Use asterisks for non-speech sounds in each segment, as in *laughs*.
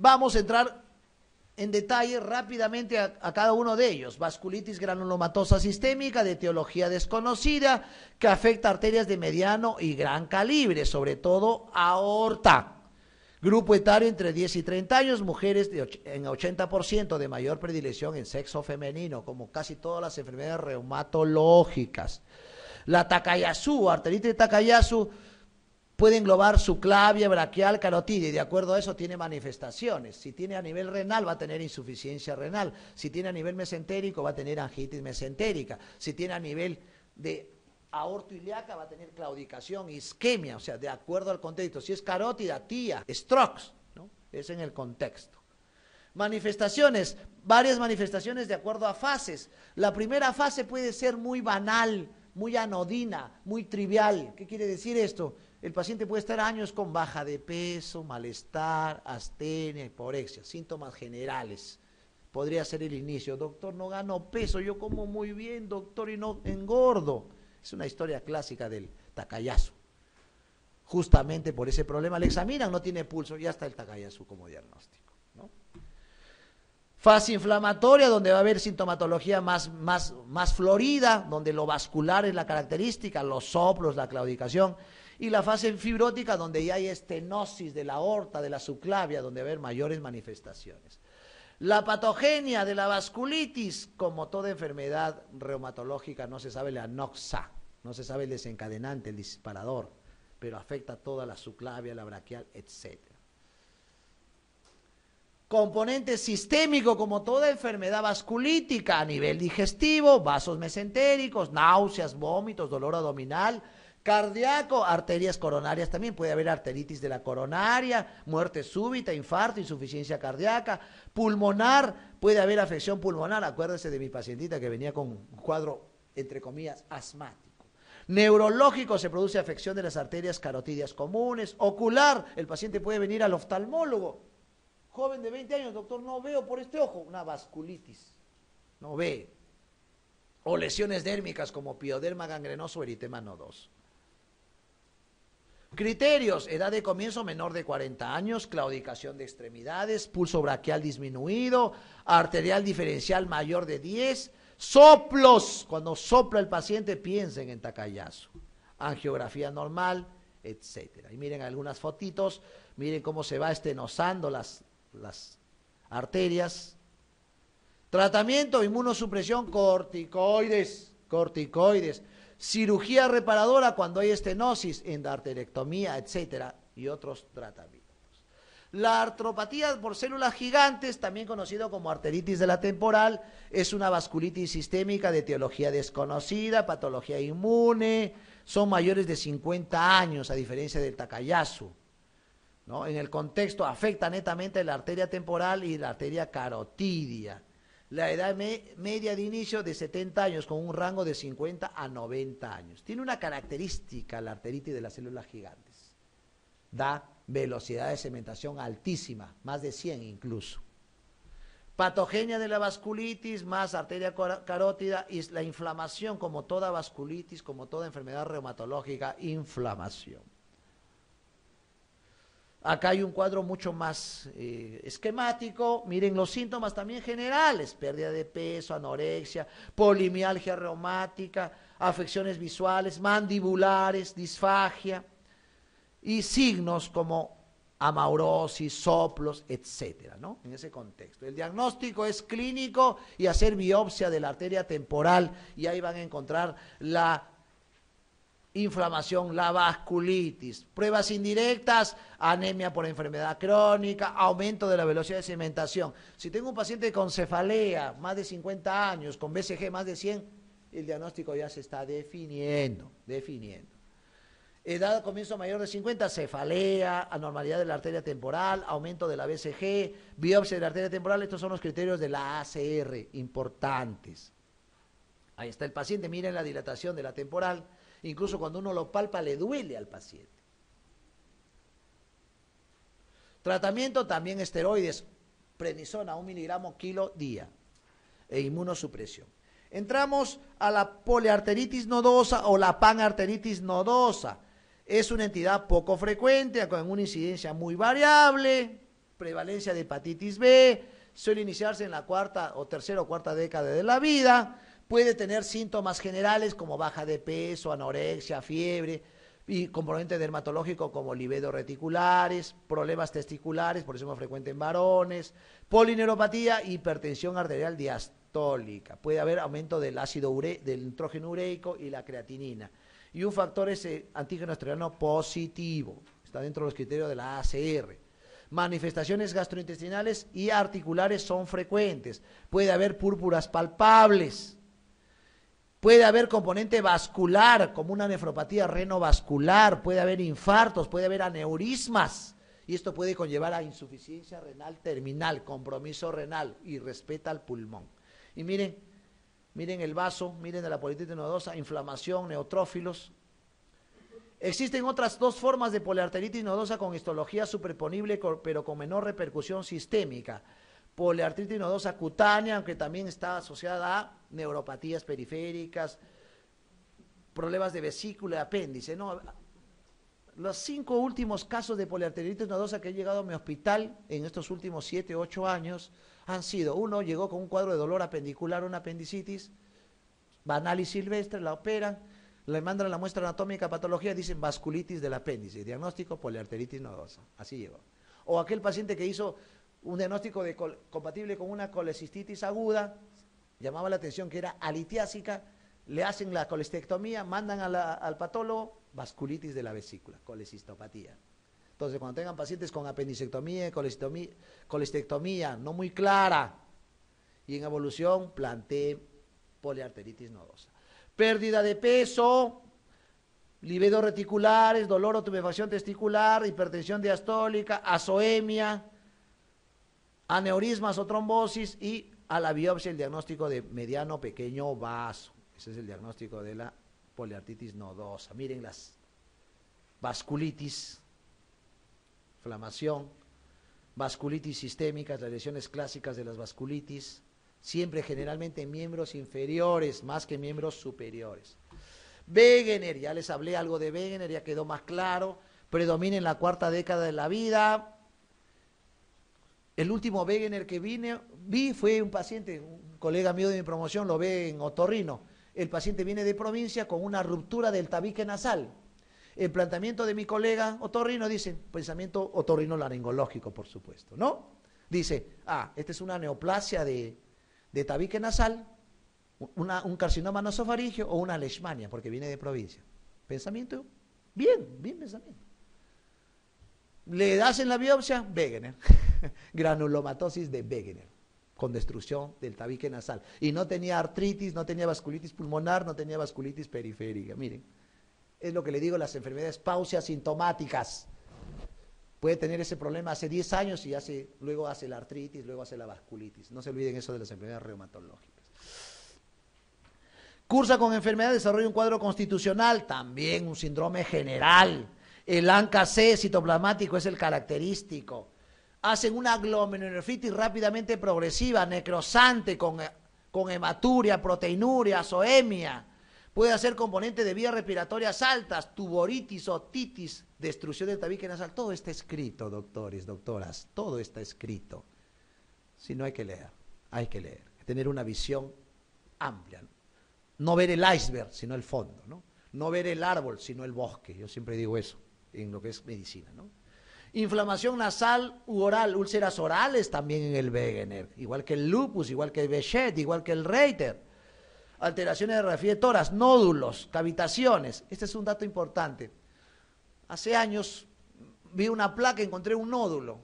Vamos a entrar en detalle rápidamente a, cada uno de ellos. Vasculitis granulomatosa sistémica de etiología desconocida que afecta arterias de mediano y gran calibre, sobre todo aorta. Grupo etario entre 10 y 30 años, mujeres en 80% de mayor predilección en sexo femenino, como casi todas las enfermedades reumatológicas. La Takayasu, arteritis de Takayasu, puede englobar su clavia braquial, carotida y de acuerdo a eso tiene manifestaciones. Si tiene a nivel renal va a tener insuficiencia renal, si tiene a nivel mesentérico va a tener angitis mesentérica, si tiene a nivel de aorto ilíaca va a tener claudicación, isquemia, o sea, de acuerdo al contexto. Si es carótida, tía, strokes, ¿no? Es en el contexto. Manifestaciones, varias manifestaciones de acuerdo a fases. La primera fase puede ser muy banal, muy anodina, muy trivial. ¿Qué quiere decir esto? El paciente puede estar años con baja de peso, malestar, astenia, hiporexia, síntomas generales. Podría ser el inicio, doctor, no gano peso, yo como muy bien, doctor, y no engordo. Es una historia clásica del tacayazo. Justamente por ese problema le examinan, no tiene pulso, ya está el tacayazo como diagnóstico. Fase inflamatoria, donde va a haber sintomatología más, más, más florida, donde lo vascular es la característica, los soplos, la claudicación y la fase fibrótica donde ya hay estenosis de la aorta, de la subclavia, donde va a haber mayores manifestaciones. La patogenia de la vasculitis, como toda enfermedad reumatológica, no se sabe la noxa, no se sabe el desencadenante, el disparador, pero afecta toda la subclavia, la braquial, etc. Componente sistémico, como toda enfermedad vasculítica a nivel digestivo, vasos mesentéricos, náuseas, vómitos, dolor abdominal, Cardiaco, arterias coronarias también, puede haber arteritis de la coronaria, muerte súbita, infarto, insuficiencia cardíaca, pulmonar, puede haber afección pulmonar, acuérdese de mi pacientita que venía con un cuadro, entre comillas, asmático. Neurológico se produce afección de las arterias carotidias comunes, ocular, el paciente puede venir al oftalmólogo, joven de 20 años, doctor, no veo por este ojo, una vasculitis, no ve. O lesiones dérmicas como pioderma gangrenoso o eritema nodoso. Criterios, edad de comienzo menor de 40 años, claudicación de extremidades, pulso braquial disminuido, arterial diferencial mayor de 10, soplos, cuando sopla el paciente piensen en tacayazo, angiografía normal, etc. Y miren algunas fotitos, miren cómo se va estenosando las, las arterias. Tratamiento, inmunosupresión, corticoides, corticoides cirugía reparadora cuando hay estenosis, endarterectomía, etcétera, y otros tratamientos. La artropatía por células gigantes, también conocido como arteritis de la temporal, es una vasculitis sistémica de teología desconocida, patología inmune, son mayores de 50 años, a diferencia del Takayasu. En el contexto afecta netamente la arteria temporal y la arteria carotidia la edad media de inicio de 70 años, con un rango de 50 a 90 años. Tiene una característica la arteritis de las células gigantes. Da velocidad de cementación altísima, más de 100 incluso. Patogenia de la vasculitis, más arteria carótida, y la inflamación, como toda vasculitis, como toda enfermedad reumatológica, inflamación. Acá hay un cuadro mucho más eh, esquemático. Miren los síntomas también generales: pérdida de peso, anorexia, polimialgia reumática, afecciones visuales, mandibulares, disfagia y signos como amaurosis, soplos, etcétera, ¿no? En ese contexto. El diagnóstico es clínico y hacer biopsia de la arteria temporal y ahí van a encontrar la inflamación, la vasculitis, pruebas indirectas, anemia por enfermedad crónica, aumento de la velocidad de cimentación. Si tengo un paciente con cefalea, más de 50 años, con BCG más de 100, el diagnóstico ya se está definiendo, definiendo. Edad comienzo mayor de 50, cefalea, anormalidad de la arteria temporal, aumento de la BCG, biopsia de la arteria temporal, estos son los criterios de la ACR importantes. Ahí está el paciente, miren la dilatación de la temporal, Incluso cuando uno lo palpa le duele al paciente. Tratamiento también esteroides, prednisona, un miligramo kilo día e inmunosupresión. Entramos a la poliarteritis nodosa o la panarteritis nodosa. Es una entidad poco frecuente, con una incidencia muy variable, prevalencia de hepatitis B, suele iniciarse en la cuarta o tercera o cuarta década de la vida, puede tener síntomas generales como baja de peso, anorexia, fiebre y componente dermatológico como libedo reticulares, problemas testiculares, por eso más frecuente en varones, polineuropatía, hipertensión arterial diastólica. Puede haber aumento del ácido del nitrógeno ureico y la creatinina. Y un factor es antígeno estriano positivo. Está dentro de los criterios de la ACR. Manifestaciones gastrointestinales y articulares son frecuentes. Puede haber púrpuras palpables Puede haber componente vascular, como una nefropatía renovascular, puede haber infartos, puede haber aneurismas, y esto puede conllevar a insuficiencia renal terminal, compromiso renal, y respeta al pulmón. Y miren, miren el vaso, miren la poliarteritis nodosa, inflamación, neutrófilos. Existen otras dos formas de poliarteritis nodosa con histología superponible, pero con menor repercusión sistémica poliartritis nodosa cutánea, aunque también está asociada a neuropatías periféricas, problemas de vesícula, y apéndice. ¿no? Los cinco últimos casos de poliarteritis nodosa que he llegado a mi hospital en estos últimos siete, ocho años han sido, uno llegó con un cuadro de dolor apendicular, una apendicitis, banal y silvestre, la operan, le mandan la muestra anatómica, patología, dicen vasculitis del apéndice, diagnóstico poliarteritis nodosa, así llegó. O aquel paciente que hizo un diagnóstico compatible con una colestitis aguda, llamaba la atención que era alitiásica, le hacen la colestectomía, mandan al patólogo, vasculitis de la vesícula, colecistopatía. Entonces, cuando tengan pacientes con apendicectomía, colestectomía, colestectomía no muy clara y en evolución, planteé poliarteritis nodosa. Pérdida de peso, libido reticulares, dolor o tumefacción testicular, hipertensión diastólica, azoemia, aneurismas o trombosis y a la biopsia el diagnóstico de mediano pequeño vaso. Ese es el diagnóstico de la poliartitis nodosa. Miren las vasculitis, inflamación, vasculitis sistémicas, las lesiones clásicas de las vasculitis, siempre generalmente en miembros inferiores más que miembros superiores. Wegener, ya les hablé algo de Wegener, ya quedó más claro, predomina en la cuarta década de la vida, el último el que vine, vi fue un paciente, un colega mío de mi promoción lo ve en Otorrino. El paciente viene de provincia con una ruptura del tabique nasal. El planteamiento de mi colega Otorrino dice, pensamiento otorrino laringológico, por supuesto, ¿no? Dice, ah, esta es una neoplasia de, tabique nasal, un carcinoma nasofaríngeo o una leishmania, porque viene de provincia. Pensamiento, bien, bien pensamiento le en la biopsia, Wegener, *laughs* granulomatosis de Wegener, con destrucción del tabique nasal. Y no tenía artritis, no tenía vasculitis pulmonar, no tenía vasculitis periférica. Miren, es lo que le digo, las enfermedades pausias sintomáticas. Puede tener ese problema hace 10 años y hace, luego hace la artritis, luego hace la vasculitis. No se olviden eso de las enfermedades reumatológicas. Cursa con enfermedad, desarrolla un cuadro constitucional, también un síndrome general el ANCA C citoplasmático es el característico. Hacen una glomerulonefritis rápidamente progresiva, necrosante, con, eh, con hematuria, proteinuria, zoemia. Puede hacer componente de vías respiratorias altas, tuboritis, otitis, destrucción del tabique nasal. Todo está escrito, doctores, doctoras, todo está escrito. Si no hay que leer, hay que leer. tener una visión amplia. ¿no? no ver el iceberg, sino el fondo. ¿no? no ver el árbol, sino el bosque. Yo siempre digo eso en lo que es medicina, ¿no? Inflamación nasal u oral, úlceras orales también en el Wegener, igual que el lupus, igual que el Bechet, igual que el Reiter. Alteraciones de nódulos, cavitaciones. Este es un dato importante. Hace años vi una placa, encontré un nódulo.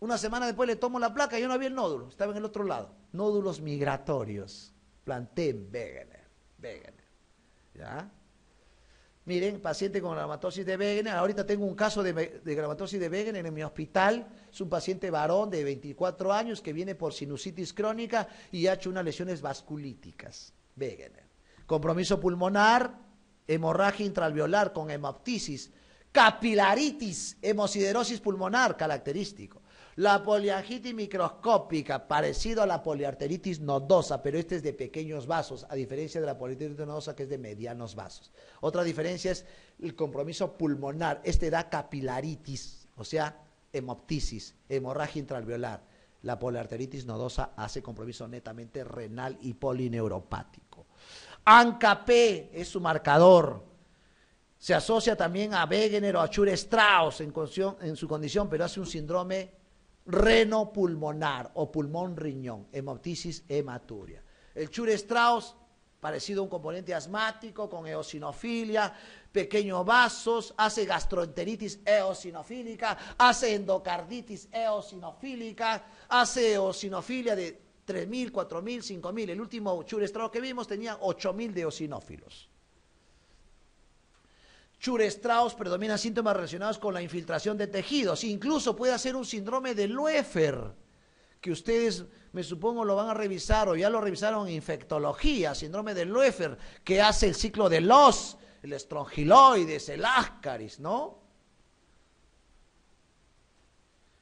Una semana después le tomo la placa y yo no había el nódulo, estaba en el otro lado. Nódulos migratorios. Planté en Wegener. Wegener. ¿Ya? Miren, paciente con gramatosis de Wegener, ahorita tengo un caso de, de gramatosis de Wegener en mi hospital, es un paciente varón de 24 años que viene por sinusitis crónica y ha hecho unas lesiones vasculíticas, Wegener. Compromiso pulmonar, hemorragia intralveolar con hemoptisis, capilaritis, hemosiderosis pulmonar, característico. La poliangitis microscópica, parecido a la poliarteritis nodosa, pero este es de pequeños vasos, a diferencia de la poliarteritis nodosa que es de medianos vasos. Otra diferencia es el compromiso pulmonar, este da capilaritis, o sea, hemoptisis, hemorragia intralveolar. La poliarteritis nodosa hace compromiso netamente renal y polineuropático. ANCAP es su marcador, se asocia también a Wegener o a Strauss en, en, su condición, pero hace un síndrome reno pulmonar o pulmón riñón, hemoptisis hematuria. El Chure Strauss, parecido a un componente asmático con eosinofilia, pequeños vasos, hace gastroenteritis eosinofílica, hace endocarditis eosinofílica, hace eosinofilia de 3.000, 4.000, 5.000. El último Chure que vimos tenía 8.000 de eosinófilos. Churestraus predomina síntomas relacionados con la infiltración de tejidos. Incluso puede ser un síndrome de Loefer, que ustedes, me supongo, lo van a revisar o ya lo revisaron en infectología, síndrome de Loefer, que hace el ciclo de los, el estrongiloides, el ascaris, ¿no?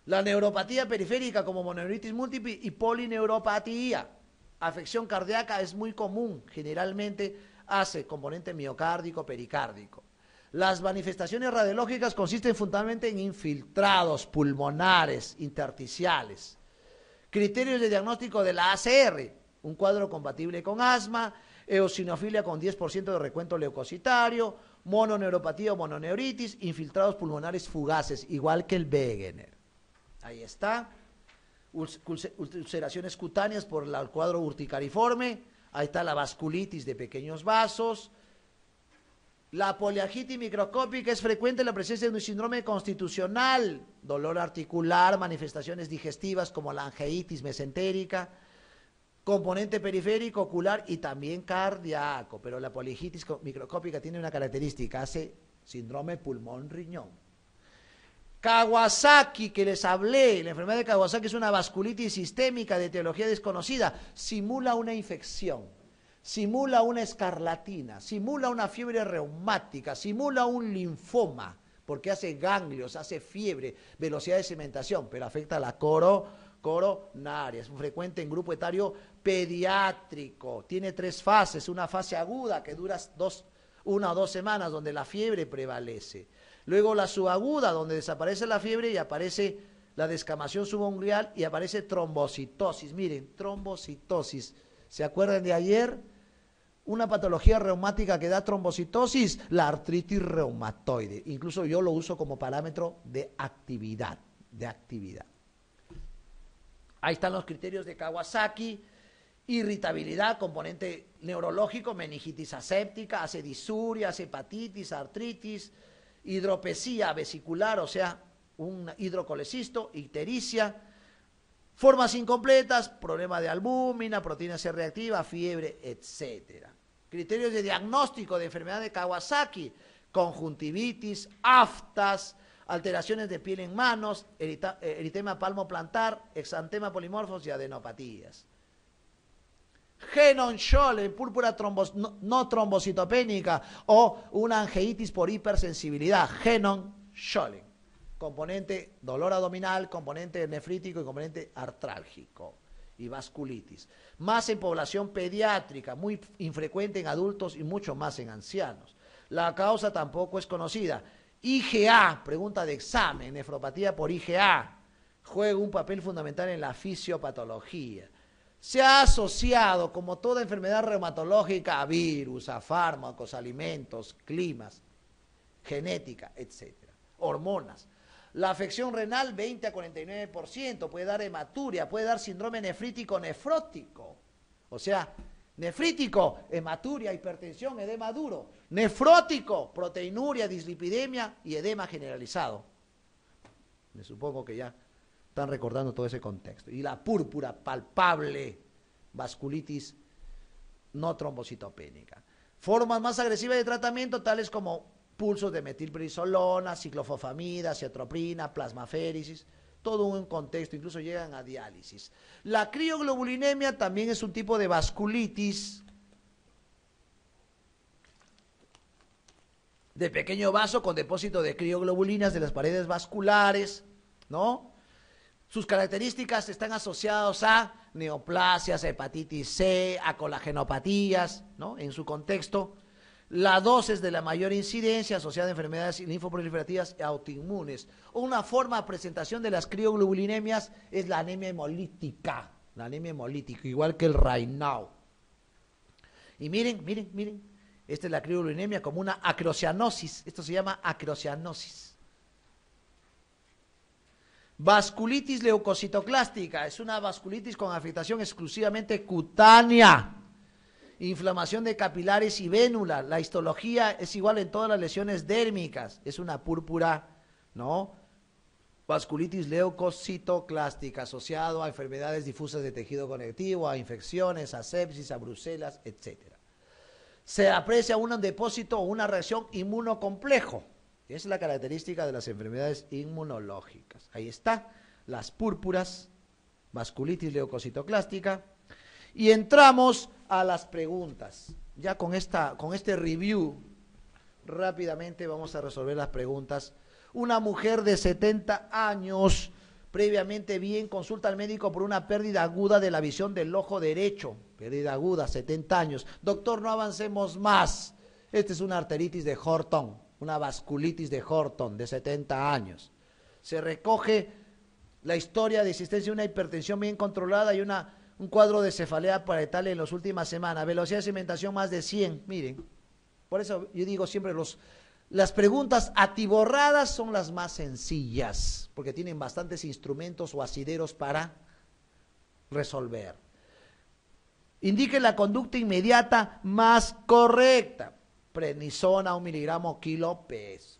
La neuropatía periférica como mononeuritis múltiple y polineuropatía. Afección cardíaca es muy común, generalmente hace componente miocárdico, pericárdico. Las manifestaciones radiológicas consisten fundamentalmente en infiltrados pulmonares intersticiales. Criterios de diagnóstico de la ACR, un cuadro compatible con asma, eosinofilia con 10% de recuento leucocitario, mononeuropatía o mononeuritis, infiltrados pulmonares fugaces, igual que el Wegener. Ahí está. Ulceraciones cutáneas por el cuadro urticariforme. Ahí está la vasculitis de pequeños vasos la poliagitis microscópica es frecuente en la presencia de un síndrome constitucional, dolor articular, manifestaciones digestivas como la angeitis mesentérica, componente periférico, ocular y también cardíaco. Pero la poliagitis microscópica tiene una característica, hace síndrome pulmón-riñón. Kawasaki, que les hablé, la enfermedad de Kawasaki es una vasculitis sistémica de etiología desconocida, simula una infección simula una escarlatina, simula una fiebre reumática, simula un linfoma, porque hace ganglios, hace fiebre, velocidad de cementación, pero afecta a la coro, coronaria. Es frecuente en grupo etario pediátrico. Tiene tres fases, una fase aguda que dura dos, una o dos semanas, donde la fiebre prevalece. Luego la subaguda, donde desaparece la fiebre y aparece la descamación subunglial y aparece trombocitosis. Miren, trombocitosis. ¿Se acuerdan de ayer? una patología reumática que da trombocitosis, la artritis reumatoide. Incluso yo lo uso como parámetro de actividad, de actividad. Ahí están los criterios de Kawasaki, irritabilidad, componente neurológico, meningitis aséptica, acedisuria, hepatitis, artritis, hidropesía vesicular, o sea, un hidrocolecisto, ictericia, formas incompletas, problema de albúmina, proteína C reactiva, fiebre, etcétera criterios de diagnóstico de enfermedad de Kawasaki, conjuntivitis, aftas, alteraciones de piel en manos, eh, eritema palmo plantar, exantema polimorfos y adenopatías. Genon Scholl, eh, púrpura no, trombocitopénica o una angeitis por hipersensibilidad. Genon Scholl, eh, componente dolor abdominal, componente nefrítico y componente artrálgico y vasculitis. Más en población pediátrica, muy infrecuente en adultos y mucho más en ancianos. La causa tampoco es conocida. IgA, pregunta de examen, nefropatía por IgA, juega un papel fundamental en la fisiopatología. Se ha asociado, como toda enfermedad reumatológica, a virus, a fármacos, alimentos, climas, genética, etc. Hormonas. La afección renal 20 a 49%, puede dar hematuria, puede dar síndrome nefrítico nefrótico. O sea, nefrítico, hematuria, hipertensión, edema duro. Nefrótico, proteinuria, dislipidemia y edema generalizado. Me supongo que ya están recordando todo ese contexto. Y la púrpura palpable, vasculitis no trombocitopénica. Formas más agresivas de tratamiento tales como pulsos de metilprisolona, ciclofofamida, ciatroprina, plasmaférisis, todo un contexto, incluso llegan a diálisis. La crioglobulinemia también es un tipo de vasculitis de pequeño vaso con depósito de crioglobulinas de las paredes vasculares, ¿no? Sus características están asociadas a neoplasias, hepatitis C, a colagenopatías, ¿no? En su contexto. La dosis de la mayor incidencia asociada a enfermedades linfoproliferativas y e autoinmunes. Una forma de presentación de las crioglobulinemias es la anemia hemolítica, la anemia hemolítica, igual que el Raynaud. Y miren, miren, miren, esta es la crioglobulinemia como una acrocianosis, esto se llama acrocianosis. Vasculitis leucocitoclástica es una vasculitis con afectación exclusivamente cutánea inflamación de capilares y vénula. La histología es igual en todas las lesiones dérmicas. Es una púrpura, ¿no? Vasculitis leucocitoclástica asociado a enfermedades difusas de tejido conectivo, a infecciones, a sepsis, a bruselas, etc. Se aprecia un depósito o una reacción inmunocomplejo. es la característica de las enfermedades inmunológicas. Ahí está, las púrpuras, vasculitis leucocitoclástica, y entramos a las preguntas. Ya con, esta, este review, rápidamente vamos a resolver las preguntas. Una mujer de 70 años, previamente bien, consulta al médico por una pérdida aguda de la visión del ojo derecho. Pérdida aguda, 70 años. Doctor, no avancemos más. Esta es una arteritis de Horton, una vasculitis de Horton de 70 años. Se recoge la historia de existencia de una hipertensión bien controlada y una un cuadro de cefalea parietal en las últimas semanas, velocidad de cimentación más de 100, miren. Por eso yo digo siempre los, las preguntas atiborradas son las más sencillas, porque tienen bastantes instrumentos o asideros para resolver. Indique la conducta inmediata más correcta. Prednisona, un miligramo kilo peso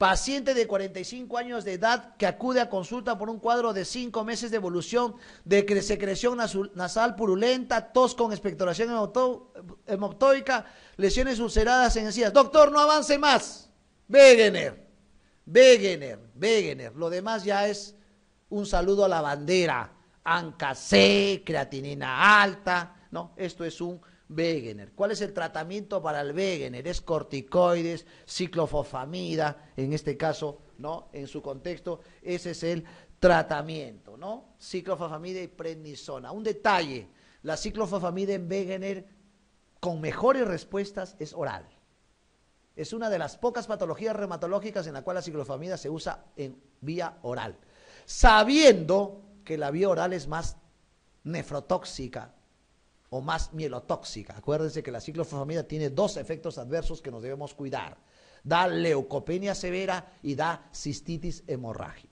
paciente de 45 años de edad que acude a consulta por un cuadro de 5 meses de evolución de secreción nasal purulenta, tos con expectoración hemoptoica, lesiones ulceradas en encías. Doctor, no avance más. Wegener, Wegener, Wegener. Lo demás ya es un saludo a la bandera. Anca C, creatinina alta. No, esto es un Wegener. ¿Cuál es el tratamiento para el Wegener? Es corticoides, ciclofosfamida, en este caso, ¿no? En su contexto, ese es el tratamiento, ¿no? Ciclofosfamida y prednisona. Un detalle, la ciclofosfamida en Wegener con mejores respuestas es oral. Es una de las pocas patologías reumatológicas en la cual la ciclofamida se usa en vía oral, sabiendo que la vía oral es más nefrotóxica o más mielotóxica. Acuérdense que la ciclofosfamida tiene dos efectos adversos que nos debemos cuidar. Da leucopenia severa y da cistitis hemorrágica.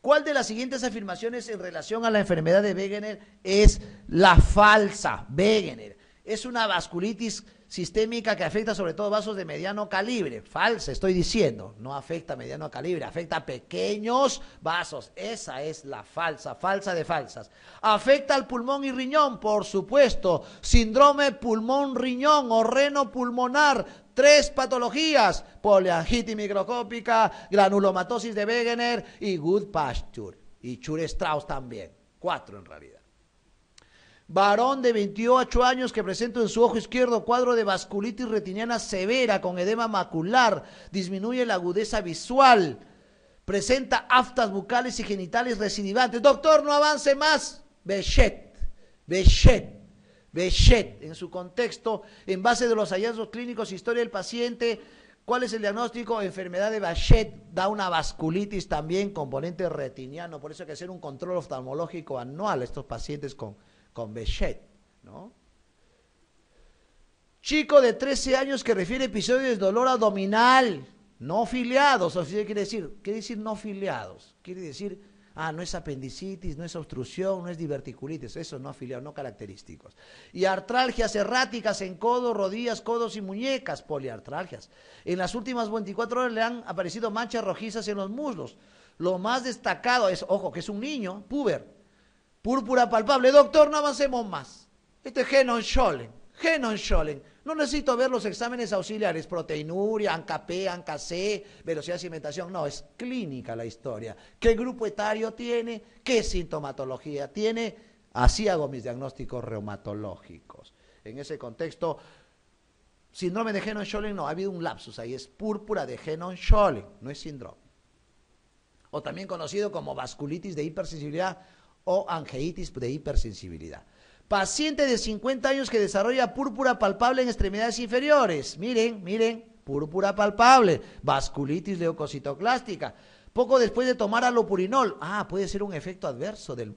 ¿Cuál de las siguientes afirmaciones en relación a la enfermedad de Wegener es la falsa? Wegener es una vasculitis sistémica que afecta sobre todo vasos de mediano calibre. Falsa, estoy diciendo. No afecta mediano calibre, afecta a pequeños vasos. Esa es la falsa, falsa de falsas. Afecta al pulmón y riñón, por supuesto. Síndrome pulmón-riñón o reno-pulmonar. Tres patologías, poliangitis microscópica, granulomatosis de Wegener y Good Pasture. Y Chure Strauss también. Cuatro en realidad varón de 28 años que presenta en su ojo izquierdo cuadro de vasculitis retiniana severa con edema macular, disminuye la agudeza visual, presenta aftas bucales y genitales recidivantes. Doctor, no avance más. Bechet, Bechet, Bechet, en su contexto, en base de los hallazgos clínicos, historia del paciente, ¿Cuál es el diagnóstico? Enfermedad de Bachet da una vasculitis también, componente retiniano. Por eso hay que hacer un control oftalmológico anual a estos pacientes con con Bechet, ¿no? Chico de 13 años que refiere episodios de dolor abdominal, no filiados, o sea, quiere decir, quiere decir no filiados, quiere decir, ah, no es apendicitis, no es obstrucción, no es diverticulitis, eso no afiliados, no característicos. Y artralgias erráticas en codos, rodillas, codos y muñecas, poliartralgias. En las últimas 24 horas le han aparecido manchas rojizas en los muslos. Lo más destacado es, ojo, que es un niño, puber, Púrpura palpable. Doctor, no avancemos más. Este es Genon Schollen. Genon No necesito ver los exámenes auxiliares, proteinuria, ANCAP, ANCAC, velocidad de cimentación. No, es clínica la historia. ¿Qué grupo etario tiene? ¿Qué sintomatología tiene? Así hago mis diagnósticos reumatológicos. En ese contexto, síndrome de Genon Schollen no, ha habido un lapsus ahí, es púrpura de Genon Schollen, no es síndrome. O también conocido como vasculitis de hipersensibilidad o angeitis de hipersensibilidad. Paciente de 50 años que desarrolla púrpura palpable en extremidades inferiores. Miren, miren, púrpura palpable, vasculitis leucocitoclástica. Poco después de tomar alopurinol. Ah, puede ser un efecto adverso del,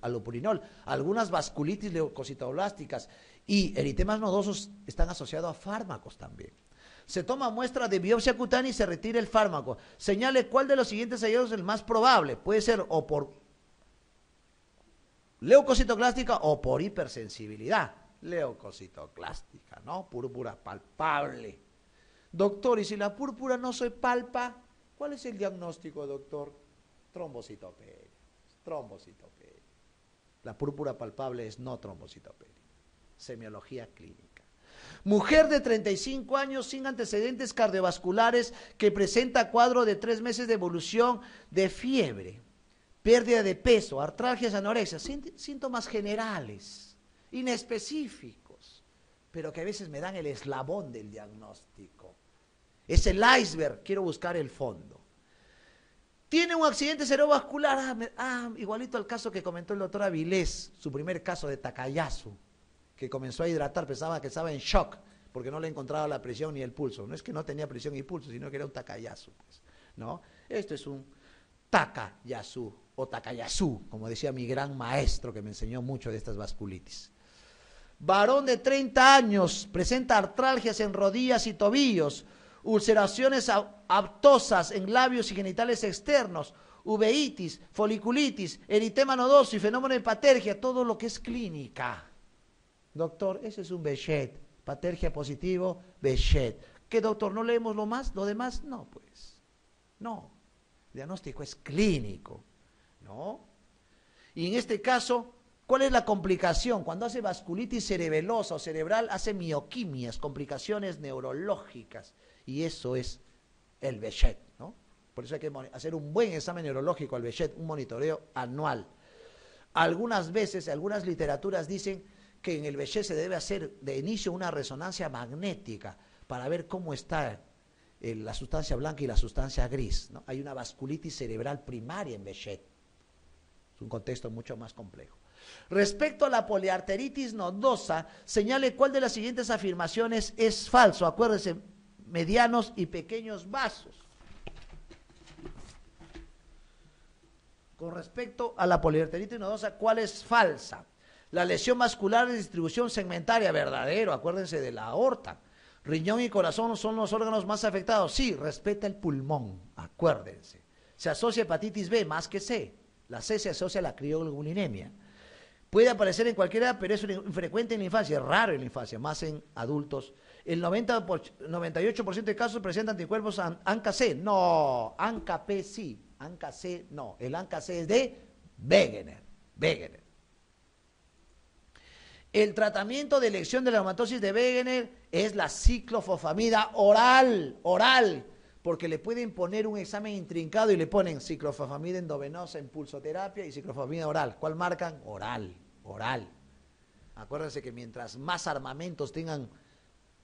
alopurinol. Algunas vasculitis leucocitoblásticas y eritemas nodosos están asociados a fármacos también. Se toma muestra de biopsia cutánea y se retira el fármaco. Señale cuál de los siguientes hallazgos es el más probable. Puede ser o por leucocitoclástica o por hipersensibilidad. Leucocitoclástica, ¿no? Púrpura palpable. Doctor, y si la púrpura no se palpa, ¿cuál es el diagnóstico, doctor? Trombocitopenia. Trombocitopenia. La púrpura palpable es no trombocitopenia. Semiología clínica. Mujer de 35 años sin antecedentes cardiovasculares que presenta cuadro de tres meses de evolución de fiebre pérdida de peso, artralgias, anorexia, síntomas generales, inespecíficos, pero que a veces me dan el eslabón del diagnóstico. Es el iceberg, quiero buscar el fondo. Tiene un accidente cerebrovascular, ah, ah, igualito al caso que comentó el doctor Avilés, su primer caso de Takayasu, que comenzó a hidratar, pensaba que estaba en shock porque no le encontraba la presión ni el pulso. No es que no tenía presión y pulso, sino que era un Takayasu. Pues, ¿no? Esto es un Takayasu o Takayasu, como decía mi gran maestro que me enseñó mucho de estas vasculitis. Varón de 30 años, presenta artralgias en rodillas y tobillos, ulceraciones aptosas en labios y genitales externos, uveitis, foliculitis, eritema nodoso y fenómeno de patergia, todo lo que es clínica. Doctor, ese es un bechet, patergia positivo, bechet. ¿Qué doctor? ¿No leemos lo más? ¿Lo demás? No, pues. No. El diagnóstico es clínico. ¿no? Y en este caso, ¿cuál es la complicación? Cuando hace vasculitis cerebelosa o cerebral, hace mioquimias, complicaciones neurológicas. Y eso es el Bechet, ¿no? Por eso hay que hacer un buen examen neurológico al Bechet, un monitoreo anual. Algunas veces, algunas literaturas dicen que en el Bechet se debe hacer de inicio una resonancia magnética para ver cómo está eh, la sustancia blanca y la sustancia gris. ¿no? Hay una vasculitis cerebral primaria en Bechet. Es un contexto mucho más complejo. Respecto a la poliarteritis nodosa, señale cuál de las siguientes afirmaciones es falso. Acuérdense, medianos y pequeños vasos. Con respecto a la poliarteritis nodosa, ¿cuál es falsa? La lesión vascular de distribución segmentaria, verdadero, acuérdense de la aorta. Riñón y corazón son los órganos más afectados. Sí, respeta el pulmón, acuérdense. Se asocia hepatitis B más que C. La C se asocia a la crioglobulinemia. Puede aparecer en cualquiera, pero es infrecuente en la infancia, es raro en la infancia, más en adultos. El 90 98% de casos presenta anticuerpos ANCA-C. No, anca sí, ANCA-C no. El ANCA-C es de Wegener. Wegener. El tratamiento de elección de la hematosis de Wegener es la ciclofosfamida oral, oral, porque le pueden poner un examen intrincado y le ponen ciclofafamida endovenosa en pulsoterapia y ciclofamida oral. ¿Cuál marcan? Oral, oral. Acuérdense que mientras más armamentos tengan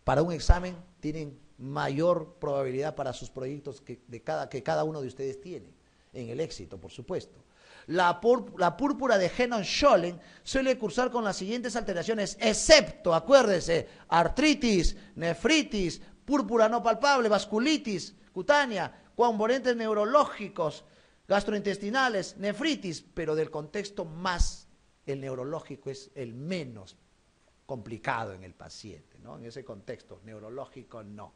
para un examen, tienen mayor probabilidad para sus proyectos que, de cada, que cada uno de ustedes tiene, en el éxito, por supuesto. La, púrpura de Henon Schollen suele cursar con las siguientes alteraciones, excepto, acuérdese, artritis, nefritis, púrpura no palpable, vasculitis cutánea, componentes neurológicos, gastrointestinales, nefritis, pero del contexto más, el neurológico es el menos complicado en el paciente, ¿no? En ese contexto, neurológico no.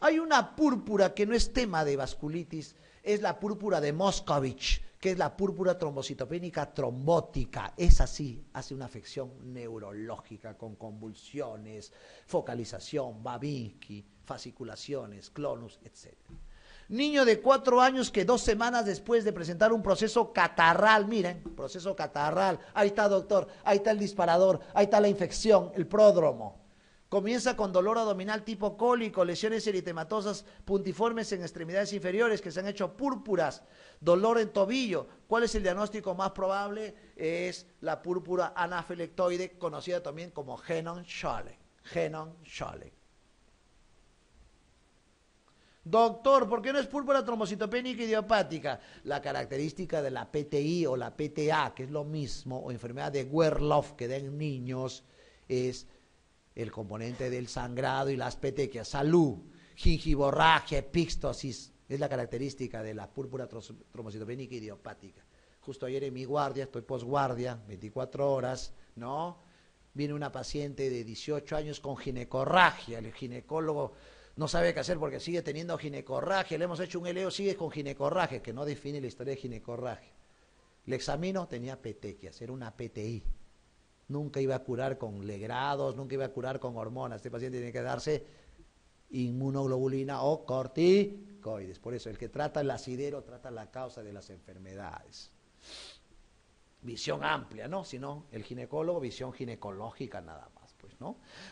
Hay una púrpura que no es tema de vasculitis, es la púrpura de Moscovich, que es la púrpura trombocitopénica trombótica. Es así, hace una afección neurológica con convulsiones, focalización, Babinski fasciculaciones, clonus, etc. Niño de cuatro años que dos semanas después de presentar un proceso catarral, miren, proceso catarral, ahí está doctor, ahí está el disparador, ahí está la infección, el pródromo. Comienza con dolor abdominal tipo cólico, lesiones eritematosas puntiformes en extremidades inferiores que se han hecho púrpuras, dolor en tobillo. ¿Cuál es el diagnóstico más probable? Es la púrpura anafelectoide, conocida también como Genon-Schalek. Genon-Schalek. Doctor, ¿por qué no es púrpura trombocitopénica idiopática? La característica de la PTI o la PTA, que es lo mismo, o enfermedad de Werloff que en niños, es el componente del sangrado y las petequias. Salud, gingiborragia, epíxtosis, es la característica de la púrpura trombocitopénica idiopática. Justo ayer en mi guardia, estoy posguardia, 24 horas, ¿no? Viene una paciente de 18 años con ginecorragia, el ginecólogo no sabe qué hacer porque sigue teniendo ginecorragia. le hemos hecho un LEO, sigue con ginecorragia, que no define la historia de ginecorragia. Le examino, tenía petequias, era una PTI. Nunca iba a curar con legrados, nunca iba a curar con hormonas. Este paciente tiene que darse inmunoglobulina o corticoides. Por eso, el que trata el asidero trata la causa de las enfermedades. Visión amplia, ¿no? Sino el ginecólogo, visión ginecológica nada más.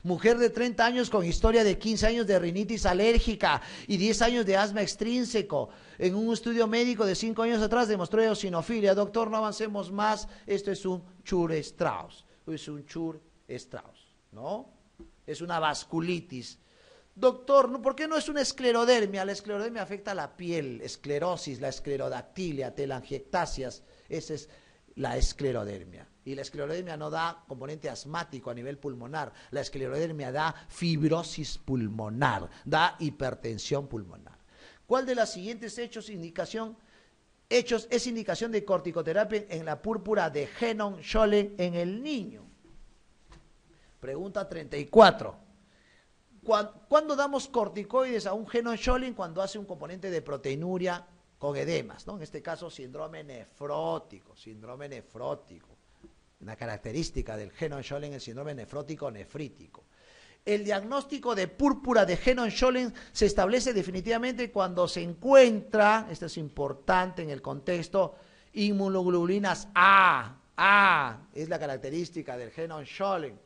Mujer de 30 años con historia de 15 años de rinitis alérgica y 10 años de asma extrínseco. En un estudio médico de 5 años atrás demostró eosinofilia. Doctor, no avancemos más. Esto es un Chur Strauss. Es un ¿no? Es una vasculitis. Doctor, ¿por qué no es una esclerodermia? La esclerodermia afecta a la piel, esclerosis, la esclerodactilia, telangiectasias. Esa es la esclerodermia. Y la esclerodermia no da componente asmático a nivel pulmonar. La esclerodermia da fibrosis pulmonar, da hipertensión pulmonar. ¿Cuál de los siguientes hechos indicación hechos es indicación de corticoterapia en la púrpura de Genon Scholle en el niño? Pregunta 34. ¿Cuándo damos corticoides a un Genon Scholle cuando hace un componente de proteinuria con edemas, ¿no? En este caso síndrome nefrótico, síndrome nefrótico una característica del genon es el síndrome nefrótico nefrítico. El diagnóstico de púrpura de Genon-Scholling se establece definitivamente cuando se encuentra, esto es importante en el contexto, inmunoglobulinas A. A es la característica del Genon-Scholling.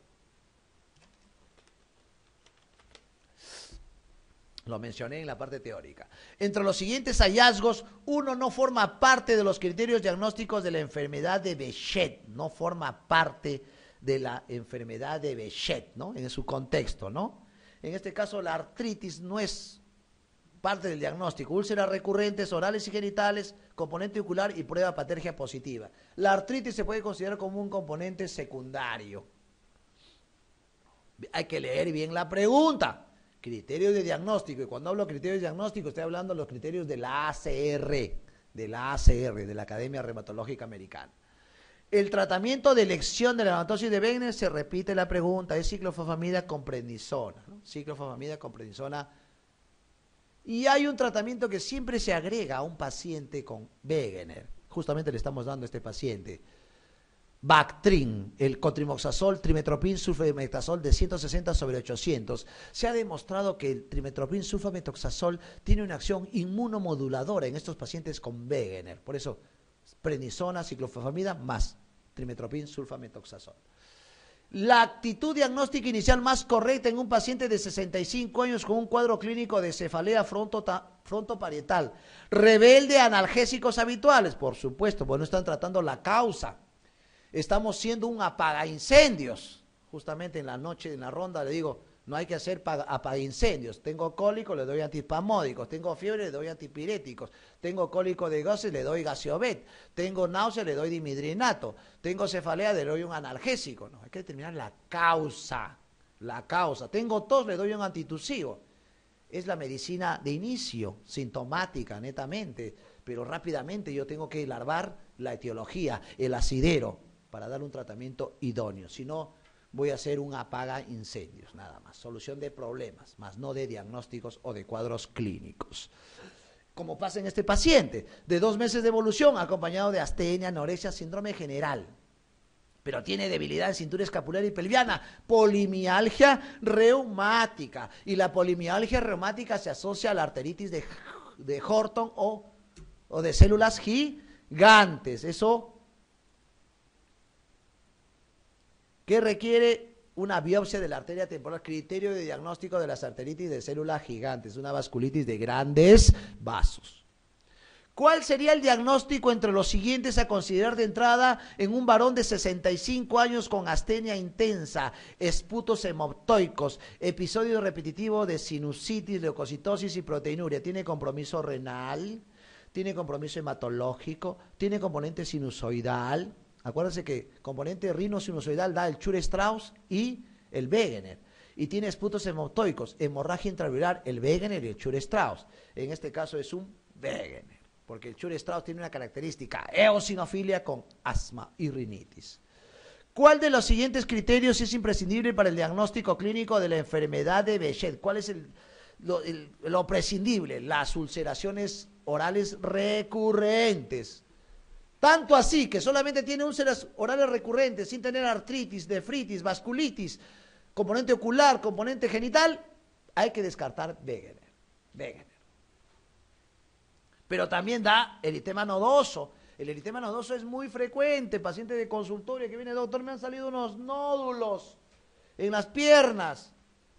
Lo mencioné en la parte teórica. Entre los siguientes hallazgos, uno no forma parte de los criterios diagnósticos de la enfermedad de Bechet, no forma parte de la enfermedad de Bechet, ¿no? En su contexto, ¿no? En este caso, la artritis no es parte del diagnóstico. Úlceras recurrentes, orales y genitales, componente ocular y prueba patergia positiva. La artritis se puede considerar como un componente secundario. Hay que leer bien la pregunta. Criterios de diagnóstico. Y cuando hablo de criterios de diagnóstico, estoy hablando de los criterios de la ACR, de la ACR, de la Academia Reumatológica Americana. El tratamiento de elección de la dermatosis de Wegener se repite la pregunta, es ciclofosfamida con prednisona, ciclofosfamida con Y hay un tratamiento que siempre se agrega a un paciente con Wegener. Justamente le estamos dando a este paciente Bactrin, el cotrimoxazol, trimetropin, sulfametazol de 160 sobre 800. Se ha demostrado que el trimetropin, sulfametoxazol tiene una acción inmunomoduladora en estos pacientes con Wegener. Por eso, prednisona, ciclofosfamida más trimetropin, sulfametoxazol. La actitud diagnóstica inicial más correcta en un paciente de 65 años con un cuadro clínico de cefalea frontoparietal, rebelde a analgésicos habituales, por supuesto, pues no están tratando la causa estamos siendo un apagaincendios. Justamente en la noche, en la ronda, le digo, no hay que hacer apagaincendios. Tengo cólico, le doy antipamódicos, Tengo fiebre, le doy antipiréticos. Tengo cólico de gases, le doy gaseobet. Tengo náusea, le doy dimidrinato. Tengo cefalea, le doy un analgésico. No, hay que determinar la causa. La causa. Tengo tos, le doy un antitusivo. Es la medicina de inicio, sintomática, netamente. Pero rápidamente yo tengo que larvar la etiología, el asidero, para dar un tratamiento idóneo. Si no, voy a hacer un apaga incendios, nada más. Solución de problemas, más no de diagnósticos o de cuadros clínicos. Como pasa en este paciente, de dos meses de evolución, acompañado de astenia, anorexia, síndrome general. Pero tiene debilidad en cintura escapular y pelviana, polimialgia reumática. Y la polimialgia reumática se asocia a la arteritis de, Horton o, o de células gigantes. Eso ¿Qué requiere una biopsia de la arteria temporal, criterio de diagnóstico de las arteritis de células gigantes, una vasculitis de grandes vasos. ¿Cuál sería el diagnóstico entre los siguientes a considerar de entrada en un varón de 65 años con astenia intensa, esputos hemoptoicos, episodio repetitivo de sinusitis, leucocitosis y proteinuria? ¿Tiene compromiso renal? ¿Tiene compromiso hematológico? ¿Tiene componente sinusoidal? Acuérdense que componente sinusoidal da el Chure strauss y el Wegener. Y tiene esputos hemotoicos, hemorragia intraviral, el Wegener y el Chure strauss En este caso es un Wegener, porque el Chure strauss tiene una característica, eosinofilia con asma y rinitis. ¿Cuál de los siguientes criterios es imprescindible para el diagnóstico clínico de la enfermedad de Bechet? ¿Cuál es lo prescindible? Las ulceraciones orales recurrentes tanto así que solamente tiene úlceras orales recurrentes sin tener artritis, defritis, vasculitis, componente ocular, componente genital, hay que descartar Wegener. Wegener. Pero también da eritema nodoso. El eritema nodoso es muy frecuente. Paciente de consultorio que viene, doctor, me han salido unos nódulos en las piernas,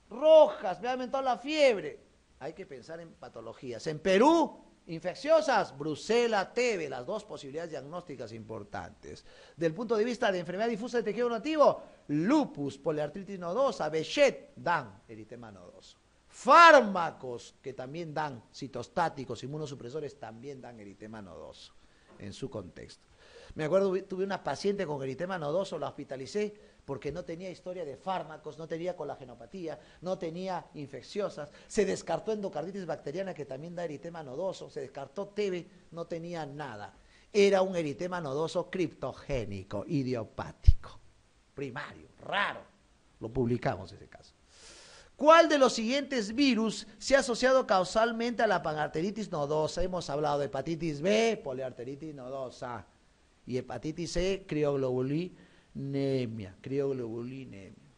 rojas, me ha aumentado la fiebre. Hay que pensar en patologías. En Perú infecciosas, Bruselas, TV, las dos posibilidades diagnósticas importantes. Del punto de vista de enfermedad difusa de tejido nativo, lupus, poliartritis nodosa, Bechet, dan eritema nodoso. Fármacos que también dan, citostáticos, inmunosupresores, también dan eritema nodoso en su contexto. Me acuerdo, tuve una paciente con eritema nodoso, la hospitalicé, porque no tenía historia de fármacos, no tenía colagenopatía, no tenía infecciosas, se descartó endocarditis bacteriana que también da eritema nodoso, se descartó TB, no tenía nada. Era un eritema nodoso criptogénico, idiopático, primario, raro. Lo publicamos ese caso. ¿Cuál de los siguientes virus se ha asociado causalmente a la panarteritis nodosa? Hemos hablado de hepatitis B, poliarteritis nodosa, y hepatitis C, crioglobulí nemia, crioglobulinemia.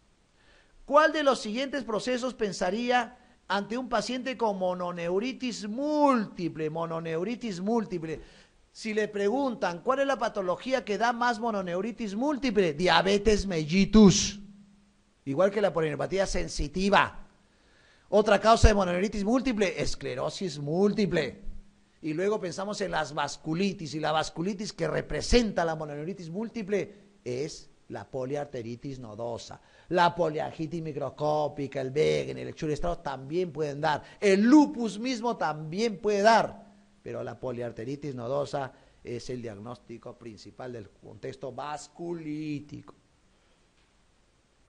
¿Cuál de los siguientes procesos pensaría ante un paciente con mononeuritis múltiple? Mononeuritis múltiple. Si le preguntan cuál es la patología que da más mononeuritis múltiple, diabetes mellitus, igual que la polineuropatía sensitiva. Otra causa de mononeuritis múltiple, esclerosis múltiple. Y luego pensamos en las vasculitis y la vasculitis que representa la mononeuritis múltiple es la poliarteritis nodosa. La poliangitis microscópica, el Wegener, el Schurstrauss también pueden dar. El lupus mismo también puede dar. Pero la poliarteritis nodosa es el diagnóstico principal del contexto vasculítico.